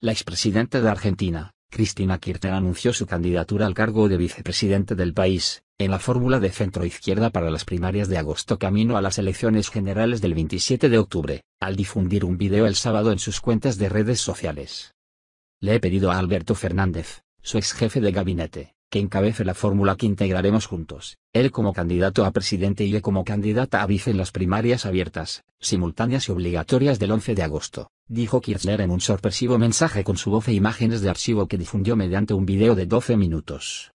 La expresidenta de Argentina, Cristina Kirchner anunció su candidatura al cargo de vicepresidente del país, en la fórmula de centro-izquierda para las primarias de agosto camino a las elecciones generales del 27 de octubre, al difundir un video el sábado en sus cuentas de redes sociales. Le he pedido a Alberto Fernández, su ex jefe de gabinete, que encabece la fórmula que integraremos juntos, él como candidato a presidente y yo como candidata a vice en las primarias abiertas, simultáneas y obligatorias del 11 de agosto dijo Kirchner en un sorpresivo mensaje con su voz e imágenes de archivo que difundió mediante un video de 12 minutos.